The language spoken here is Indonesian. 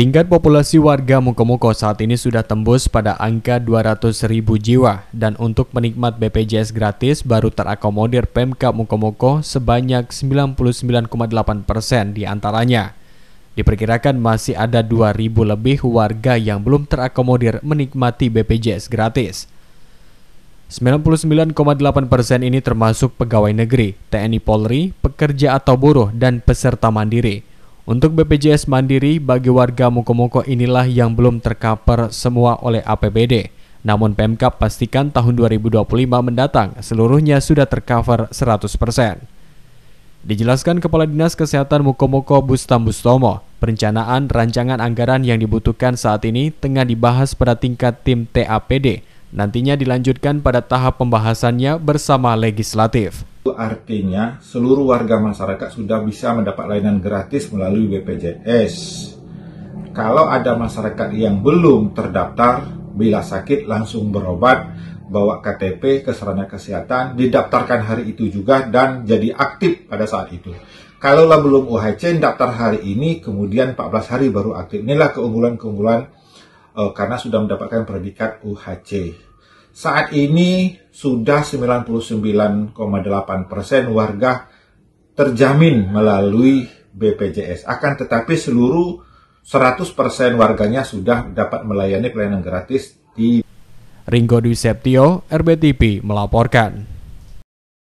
Tingkat populasi warga Mukomuko saat ini sudah tembus pada angka 200.000 jiwa dan untuk menikmat BPJS gratis baru terakomodir Pemkap Mukomuko sebanyak 99,8 persen diantaranya. Diperkirakan masih ada 2.000 lebih warga yang belum terakomodir menikmati BPJS gratis. 99,8 persen ini termasuk pegawai negeri, TNI Polri, pekerja atau buruh, dan peserta mandiri. Untuk BPJS Mandiri bagi warga Mukomoko inilah yang belum tercover semua oleh APBD. Namun Pemkap pastikan tahun 2025 mendatang seluruhnya sudah tercover 100%. Dijelaskan Kepala Dinas Kesehatan Mukomoko Bustam Bustomo, perencanaan rancangan anggaran yang dibutuhkan saat ini tengah dibahas pada tingkat tim TAPD Nantinya dilanjutkan pada tahap pembahasannya bersama legislatif. Artinya seluruh warga masyarakat sudah bisa mendapat layanan gratis melalui BPJS. Kalau ada masyarakat yang belum terdaftar, bila sakit langsung berobat, bawa KTP ke sarana kesehatan, didaftarkan hari itu juga dan jadi aktif pada saat itu. Kalaulah belum UHC, daftar hari ini, kemudian 14 hari baru aktif. Inilah keunggulan-keunggulan uh, karena sudah mendapatkan predikat UHC. Saat ini sudah 99,8% warga terjamin melalui BPJS. Akan tetapi seluruh 100% warganya sudah dapat melayani pelayanan gratis di Ringgo Dwi Septio, RBTP melaporkan.